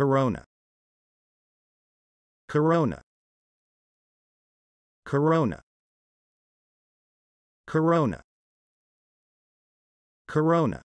Corona. Corona. Corona. Corona. Corona.